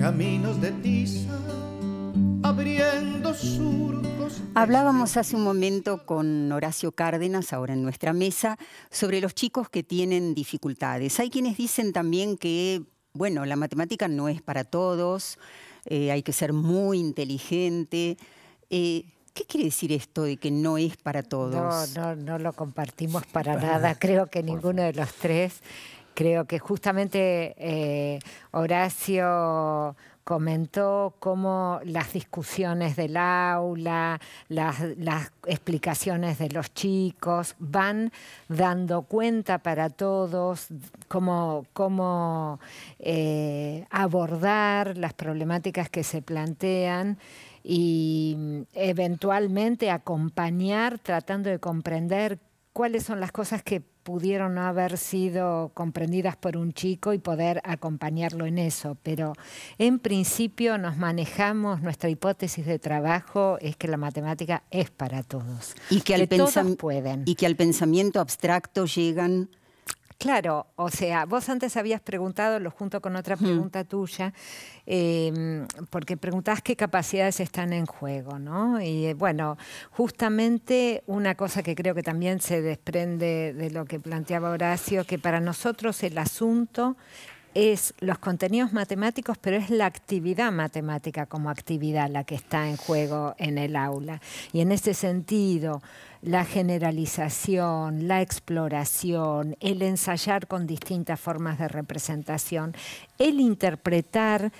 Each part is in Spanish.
caminos de tiza, abriendo surcos. Hablábamos hace un momento con Horacio Cárdenas, ahora en nuestra mesa, sobre los chicos que tienen dificultades. Hay quienes dicen también que, bueno, la matemática no es para todos, eh, hay que ser muy inteligente. Eh, ¿Qué quiere decir esto de que no es para todos? No, no, no lo compartimos para nada. Creo que ninguno de los tres Creo que justamente eh, Horacio comentó cómo las discusiones del aula, las, explicaciones de los chicos van dando cuenta para todos cómo, cómo eh, abordar las problemáticas que se plantean y mm, eventualmente acompañar tratando de comprender cuáles son las cosas que pudieron no haber sido comprendidas por un chico y poder acompañarlo en eso. Pero en principio nos manejamos, nuestra hipótesis de trabajo es que la matemática es para todos. Y que, al Y que al pensamiento abstracto llegan Claro, o sea, vos antes habías preguntado, lo junto con otra pregunta tuya, em, porque preguntabas qué capacidades están en juego, ¿no? Y eh, bueno, justamente una cosa que creo que también se desprende de lo que planteaba Horacio, que para nosotros el asunto es los contenidos matemáticos, pero es la actividad matemática como actividad la que está en juego en el aula. Y en ese sentido, la generalización, la exploración, el ensayar con distintas formas de representación, el interpretar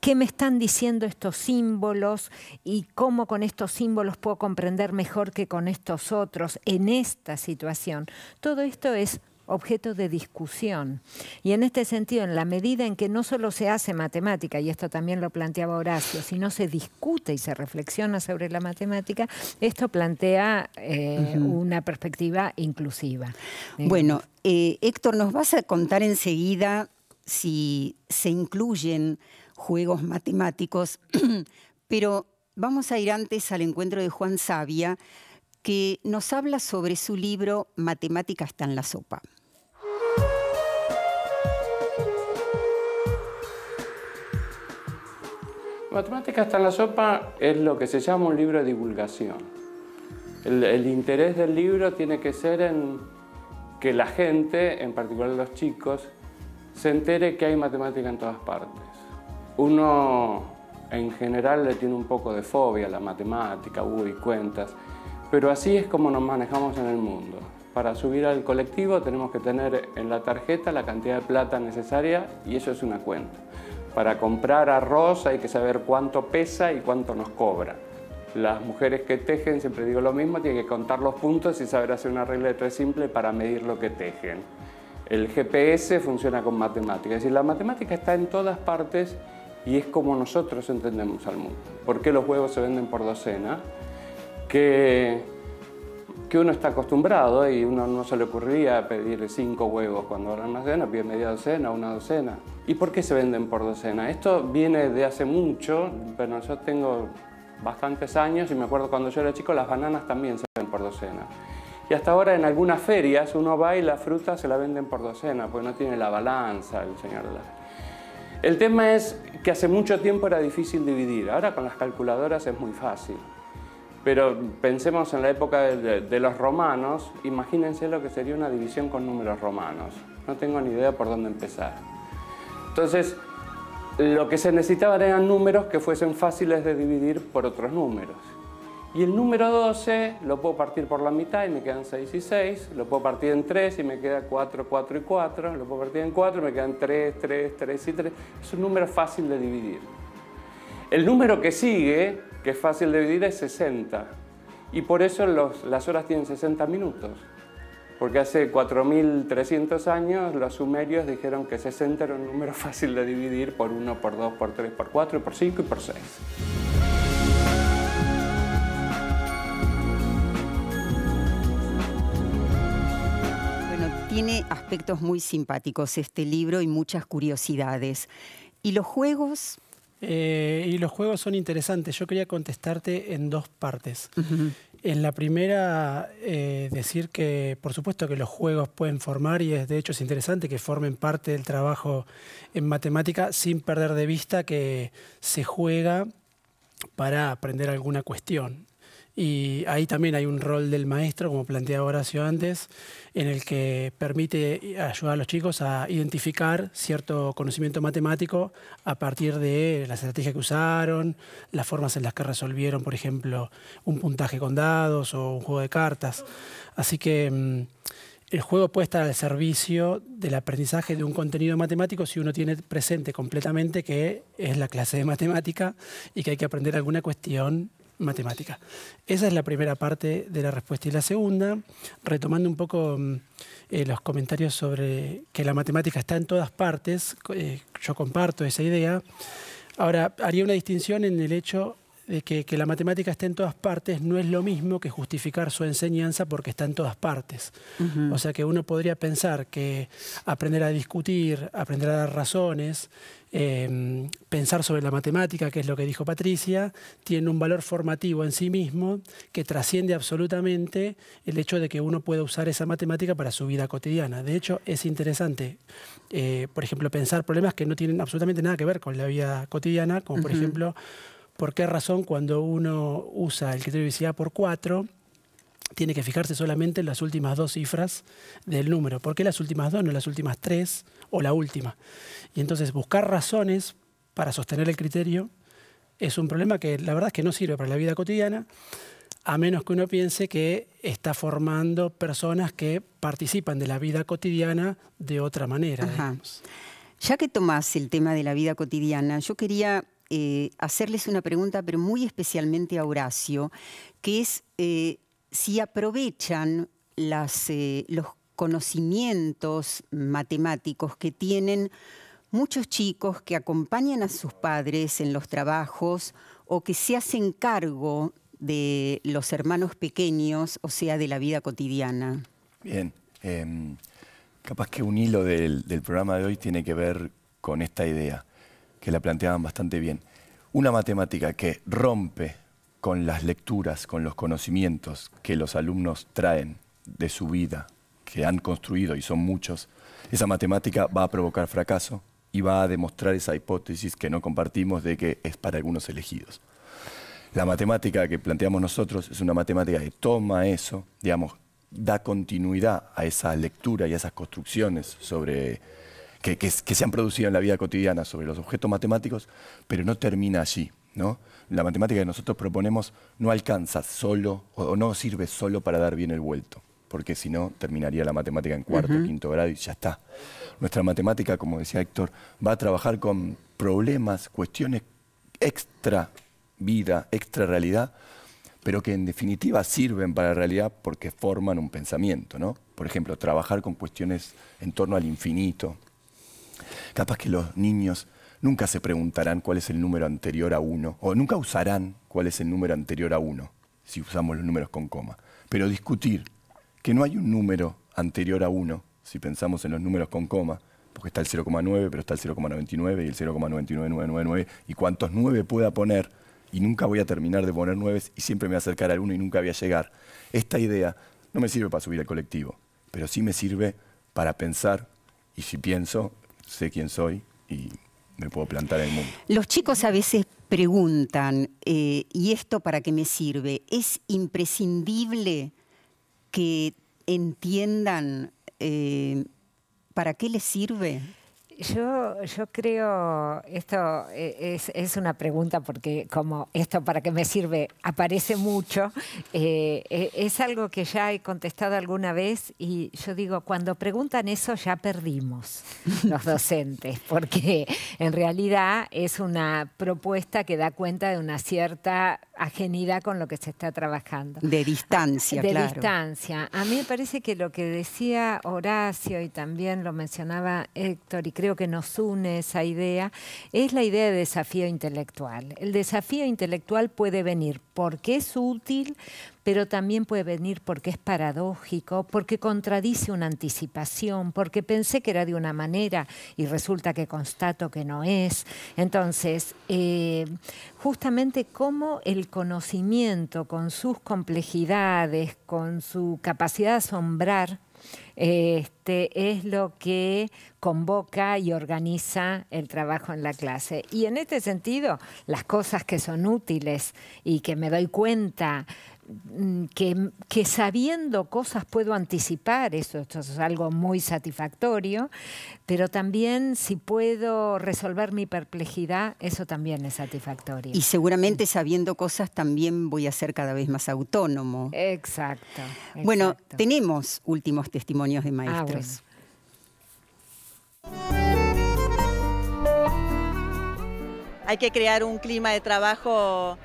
qué me están diciendo estos símbolos y cómo con estos símbolos puedo comprender mejor que con estos otros en esta situación. Todo esto es objeto de discusión. Y en este sentido, en la medida en que no solo se hace matemática, y esto también lo planteaba Horacio, sino se discute y se reflexiona sobre la matemática, esto plantea eh, una perspectiva inclusiva. Eh, bueno, eh, Héctor, nos vas a contar enseguida si se incluyen juegos matemáticos, pero vamos a ir antes al encuentro de Juan Sabia, que nos habla sobre su libro Matemática está en la sopa. Matemáticas hasta la sopa es lo que se llama un libro de divulgación. El, el, interés del libro tiene que ser en que la gente, en particular los chicos, se entere que hay matemática en todas partes. Uno en general le tiene un poco de fobia a la matemática, uy, cuentas, pero así es como nos manejamos en el mundo. Para subir al colectivo tenemos que tener en la tarjeta la cantidad de plata necesaria y eso es una cuenta. Para comprar arroz hay que saber cuánto pesa y cuánto nos cobra. Las mujeres que tejen, siempre digo lo mismo, tienen que contar los puntos y saber hacer una regla de tres simple para medir lo que tejen. El GPS funciona con matemáticas, es decir, la matemática está en todas partes y es como nosotros entendemos al mundo. ¿Por qué los huevos se venden por docena? Que que uno está acostumbrado y uno no se le ocurría pedir cinco huevos cuando era una cena, pide media docena, una docena. ¿Y por qué se venden por docena? Esto viene de hace mucho, pero yo tengo bastantes años y me acuerdo cuando yo era chico las bananas también se venden por docena. Y hasta ahora en algunas ferias uno va y la fruta se la venden por docena, porque no tiene la balanza el señor. El tema es que hace mucho tiempo era difícil dividir, ahora con las calculadoras es muy fácil. Pero pensemos en la época de, los romanos, imagínense lo que sería una división con números romanos. No tengo ni idea por dónde empezar. Entonces, lo que se necesitaban eran números que fuesen fáciles de dividir por otros números. Y el número 12 lo puedo partir por la mitad y me quedan 6 y 6. Lo puedo partir en 3 y me queda 4, 4 y 4. Lo puedo partir en 4 y me quedan 3, 3, 3 y 3. Es un número fácil de dividir. El número que sigue que es fácil de dividir, es 60. Y por eso las horas tienen 60 minutos. Porque hace 4.300 años los sumerios dijeron que 60 era un número fácil de dividir por 1, por 2, por 3, por 4, por 5 y por 6. Bueno, tiene aspectos muy simpáticos este libro y muchas curiosidades. ¿Y los juegos? Eh, y los juegos son interesantes. Yo quería contestarte en dos partes. En la primera, eh, decir que por supuesto que los juegos pueden formar y es, de hecho es interesante que formen parte del trabajo en matemática sin perder de vista que se juega para aprender alguna cuestión. Y ahí también hay un rol del maestro, como planteaba Horacio antes, en el que permite ayudar a los chicos a identificar cierto conocimiento matemático a partir de la estrategias que usaron, las formas en las que resolvieron, por ejemplo, un puntaje con dados o un juego de cartas. Así que mm, el juego puede estar al servicio del aprendizaje de un contenido matemático si uno tiene presente completamente que es la clase de matemática y que hay que aprender alguna cuestión matemática. Esa es la primera parte de la respuesta. Y la segunda, retomando un poco mm, eh, los comentarios sobre que la matemática está en todas partes, eh, yo comparto esa idea. Ahora, haría una distinción en el hecho de eh, que, la matemática esté en todas partes no es lo mismo que justificar su enseñanza porque está en todas partes. O sea que uno podría pensar que aprender a discutir, aprender a dar razones, em, pensar sobre la matemática, que es lo que dijo Patricia, tiene un valor formativo en sí mismo que trasciende absolutamente el hecho de que uno pueda usar esa matemática para su vida cotidiana. De hecho, es interesante, eh, por ejemplo, pensar problemas que no tienen absolutamente nada que ver con la vida cotidiana, como por ejemplo ¿Por qué razón cuando uno usa el criterio de visibilidad por cuatro tiene que fijarse solamente en las últimas dos cifras del número? ¿Por qué las últimas dos, no las últimas tres o la última? Y entonces buscar razones para sostener el criterio es un problema que la verdad es que no sirve para la vida cotidiana, a menos que uno piense que está formando personas que participan de la vida cotidiana de otra manera. Ya que tomás el tema de la vida cotidiana, yo quería eh, hacerles una pregunta, pero muy especialmente a Horacio, que es eh, si aprovechan eh, los conocimientos matemáticos que tienen muchos chicos que acompañan a sus padres en los trabajos o que se hacen cargo de los hermanos pequeños, o sea, de la vida cotidiana. Bien, em, capaz que un hilo del programa de hoy tiene que ver con esta idea que la planteaban bastante bien. Una matemática que rompe con las lecturas, con los conocimientos que los alumnos traen de su vida, que han construido y son muchos, esa matemática va a provocar fracaso y va a demostrar esa hipótesis que no compartimos de que es para algunos elegidos. La matemática que planteamos nosotros es una matemática que toma eso, digamos, da continuidad a esa lectura y a esas construcciones sobre que, se han producido en la vida cotidiana sobre los objetos matemáticos, pero no termina allí. ¿no? La matemática que nosotros proponemos no alcanza solo o no sirve solo para dar bien el vuelto, porque si no terminaría la matemática en cuarto, o quinto grado y ya está. Nuestra matemática, como decía Héctor, va a trabajar con problemas, cuestiones extra vida, extra realidad, pero que en definitiva sirven para la realidad porque forman un pensamiento, ¿no? Por ejemplo, trabajar con cuestiones en torno al infinito, Capaz que los niños nunca se preguntarán cuál es el número anterior a uno, o nunca usarán cuál es el número anterior a uno, si usamos los números con coma. Pero discutir que no hay un número anterior a uno, si pensamos en los números con coma, porque está el 0,9, pero está el 0,99 y el 0,99999, y cuántos 9 pueda poner, y nunca voy a terminar de poner 9 y siempre me voy a acercar al 1 y nunca voy a llegar. Esta idea no me sirve para subir al colectivo, pero sí me sirve para pensar, y si pienso, sé quién soy y me puedo plantar en el mundo. Los chicos a veces preguntan, eh, ¿y esto para qué me sirve? ¿Es imprescindible que entiendan eh, para qué les sirve? yo, creo, esto e, es, una pregunta porque como esto para que me sirve aparece mucho, eh, e, es algo que ya he contestado alguna vez y yo digo, cuando preguntan eso ya perdimos los docentes, porque en realidad es una propuesta que da cuenta de una cierta ajenidad con lo que se está trabajando. De distancia, ah, claro. De distancia. A mí me parece que lo que decía Horacio y también lo mencionaba Héctor y creo que nos une esa idea, es la idea de desafío intelectual. El desafío intelectual puede venir porque es útil, pero también puede venir porque es paradójico, porque contradice una anticipación, porque pensé que era de una manera y resulta que constato que no es. Entonces, eh, justamente cómo el conocimiento con sus complejidades, con su capacidad de asombrar, eh, este es lo que convoca y organiza el trabajo en la clase. Y en este sentido, las cosas que son útiles y que me doy cuenta mm, que, sabiendo cosas puedo anticipar, eso, es algo muy satisfactorio, pero también si puedo resolver mi perplejidad, eso también es satisfactorio. Y seguramente sabiendo cosas también voy a ser cada vez más autónomo. Exacto. Bueno, tenemos últimos testimonios de ah, maestros. Hay que crear un clima de trabajo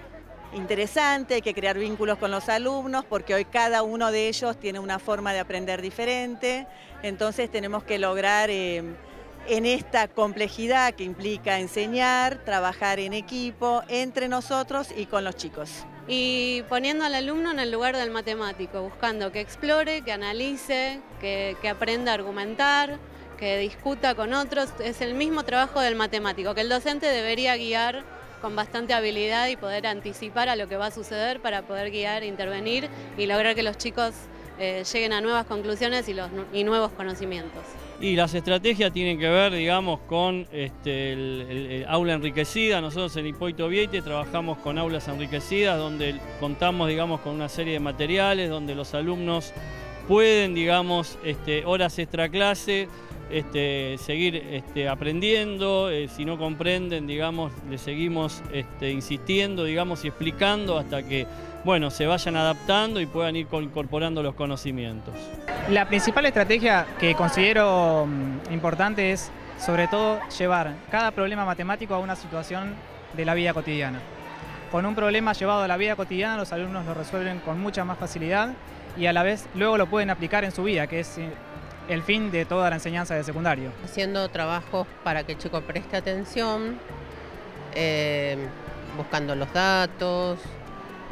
interesante, hay que crear vínculos con los alumnos, porque hoy cada uno de ellos tiene una forma de aprender diferente, entonces tenemos que lograr eh, en esta complejidad que implica enseñar, trabajar en equipo, entre nosotros y con los chicos y poniendo al alumno en el lugar del matemático, buscando que explore, que analice, que, aprenda a argumentar, que discuta con otros. Es el mismo trabajo del matemático, que el docente debería guiar con bastante habilidad y poder anticipar a lo que va a suceder para poder guiar, intervenir y lograr que los chicos eh, lleguen a nuevas conclusiones y, los, y nuevos conocimientos. Y las estrategias tienen que ver, digamos, con este, el, aula enriquecida. Nosotros en Hipoito Vieite trabajamos con aulas enriquecidas, donde contamos, digamos, con una serie de materiales, donde los alumnos pueden, digamos, este, horas extra clase, este, seguir este, aprendiendo, eh, si no comprenden, digamos, le seguimos este, insistiendo, digamos, y explicando hasta que, bueno, se vayan adaptando y puedan ir incorporando los conocimientos. La principal estrategia que considero mm, importante es, sobre todo, llevar cada problema matemático a una situación de la vida cotidiana. Con un problema llevado a la vida cotidiana, los alumnos lo resuelven con mucha más facilidad y a la vez luego lo pueden aplicar en su vida, que es eh, el fin de toda la enseñanza de secundario. Haciendo trabajos para que el chico preste atención, eh, buscando los datos,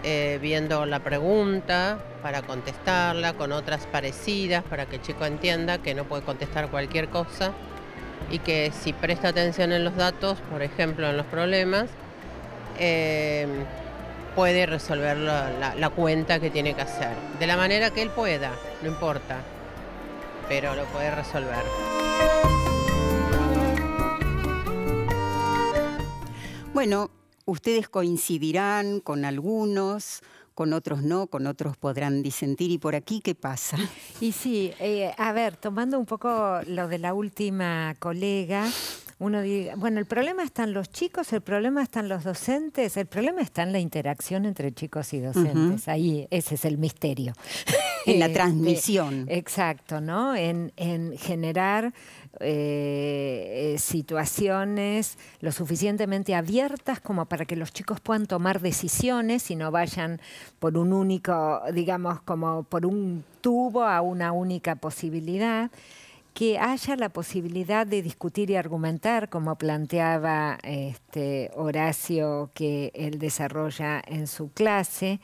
eh, viendo la pregunta para contestarla con otras parecidas para que el chico entienda que no puede contestar cualquier cosa y que si presta atención en los datos, por ejemplo en los problemas, eh, puede resolver la cuenta que tiene que hacer, de la manera que él pueda, no importa pero lo puede resolver. Bueno, ustedes coincidirán con algunos, con otros no, con otros podrán disentir. ¿Y por aquí qué pasa? Y sí, eh, a ver, tomando un poco lo de la última colega, uno diga, bueno, el problema están los chicos, el problema están los docentes, el problema está en la interacción entre chicos y docentes. Ahí ese es el misterio en la este, transmisión. exacto, ¿no? En, generar eh, eh, situaciones lo suficientemente abiertas como para que los chicos puedan tomar decisiones y no vayan por un único, digamos, como por un tubo a una única posibilidad que haya la posibilidad de discutir y argumentar, como planteaba este, Horacio, que él desarrolla en su clase,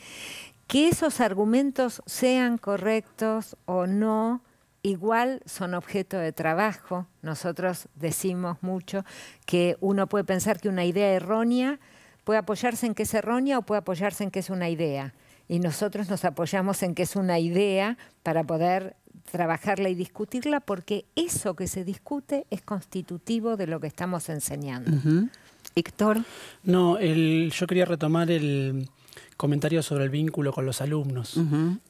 que esos argumentos sean correctos o no, igual son objeto de trabajo. Nosotros decimos mucho que uno puede pensar que una idea errónea puede apoyarse en que es errónea o puede apoyarse en que es una idea. Y nosotros nos apoyamos en que es una idea para poder trabajarla y discutirla porque eso que se discute es constitutivo de lo que estamos enseñando. Víctor. No, yo quería retomar el, comentarios sobre el vínculo con los alumnos.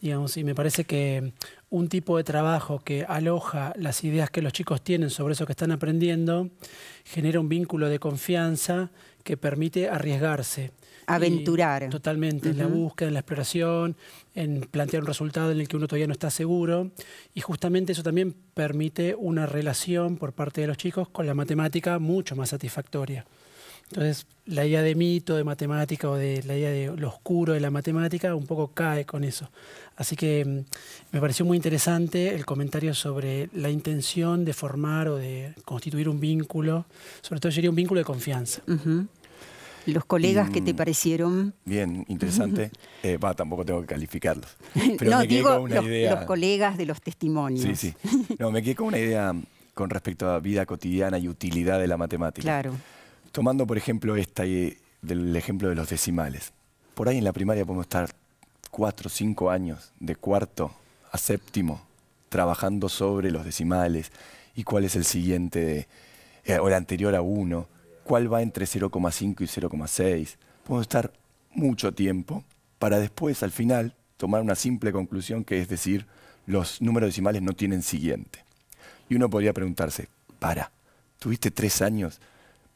digamos, y me parece que mm, un tipo de trabajo que aloja las ideas que los chicos tienen sobre eso que están aprendiendo genera un vínculo de confianza que permite arriesgarse. Aventurar. totalmente, en la búsqueda, en la exploración, en plantear un resultado en el que uno todavía no está seguro. Y justamente eso también permite una relación por parte de los chicos con la matemática mucho más satisfactoria. Entonces, la idea de mito, de matemática o de la idea de lo oscuro de la matemática un poco cae con eso. Así que mm, me pareció muy interesante el comentario sobre la intención de formar o de constituir un vínculo, sobre todo sería un vínculo de confianza. ¿Los colegas que te mm, parecieron? Bien, interesante. Eh, va, tampoco tengo que calificarlos. no, me quedé una los, idea... los colegas de los testimonios. Sí, sí. No, me quedé con una idea con respecto a vida cotidiana y utilidad de la matemática. Claro tomando por ejemplo esta, del ejemplo de los decimales. Por ahí en la primaria podemos estar cuatro, o cinco años, de cuarto a séptimo, trabajando sobre los decimales y cuál es el siguiente, eh, o el anterior a uno, cuál va entre 0,5 y 0,6. Podemos estar mucho tiempo para después, al final, tomar una simple conclusión que es decir, los números decimales no tienen siguiente. Y uno podría preguntarse, para, tuviste tres años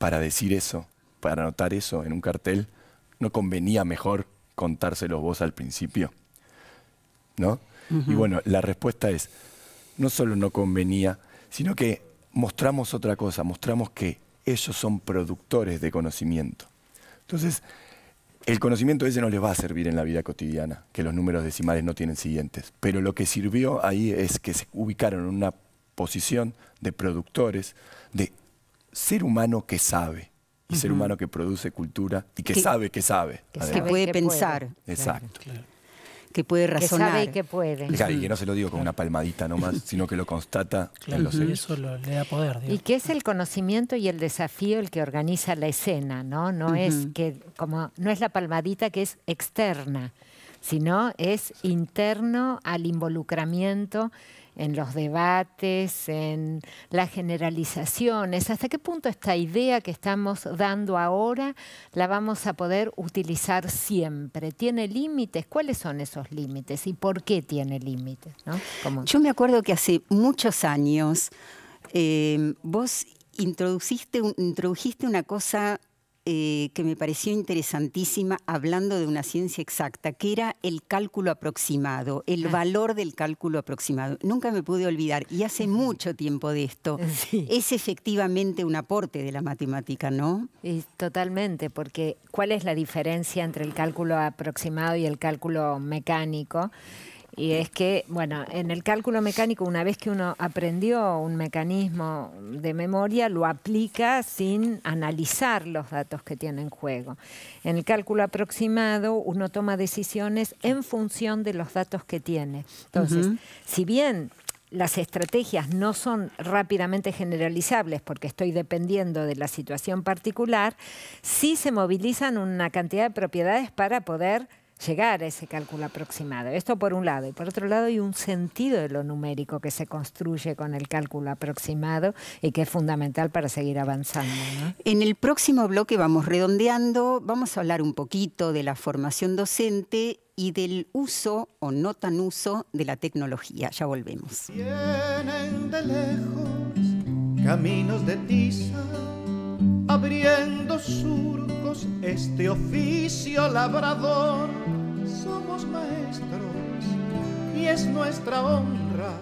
para decir eso, para anotar eso en un cartel, no convenía mejor contárselo vos al principio. ¿No? Y bueno, la respuesta es, no solo no convenía, sino que mostramos otra cosa, mostramos que ellos son productores de conocimiento. Entonces, el conocimiento ese no les va a servir en la vida cotidiana, que los números decimales no tienen siguientes, pero lo que sirvió ahí es que se ubicaron en una posición de productores, de ser humano que sabe y ser humano que produce cultura y que, sabe que sabe. Que, puede pensar. Exacto. Que puede razonar. Que sabe y que puede. y que no se lo digo con una palmadita nomás, sino que lo constata en los Y Y que es el conocimiento y el desafío el que organiza la escena, ¿no? No, es, que, como, no es la palmadita que es externa, sino es interno al involucramiento en los debates, en las generalizaciones, hasta qué punto esta idea que estamos dando ahora la vamos a poder utilizar siempre. ¿Tiene límites? ¿Cuáles son esos límites y por qué tiene límites? ¿no? Yo me acuerdo que hace muchos años eh, vos introduciste, introdujiste una cosa eh, que me pareció interesantísima hablando de una ciencia exacta, que era el cálculo aproximado, el ah. valor del cálculo aproximado. Nunca me pude olvidar, y hace mucho tiempo de esto. Es efectivamente un aporte de la matemática, ¿no? totalmente, porque ¿cuál es la diferencia entre el cálculo aproximado y el cálculo mecánico? Y es que, bueno, en el cálculo mecánico, una vez que uno aprendió un mecanismo de memoria, lo aplica sin analizar los datos que tiene en juego. En el cálculo aproximado, uno toma decisiones en función de los datos que tiene. Entonces, si bien las estrategias no son rápidamente generalizables porque estoy dependiendo de la situación particular, sí se movilizan una cantidad de propiedades para poder llegar a ese cálculo aproximado. Esto por un lado. Y por otro lado hay un sentido de lo numérico que se construye con el cálculo aproximado y que es fundamental para seguir avanzando. En el próximo bloque vamos redondeando, vamos a hablar un poquito de la formación docente y del uso o no tan uso de la tecnología. Ya volvemos abriendo surcos este oficio labrador. Somos maestros y es nuestra honra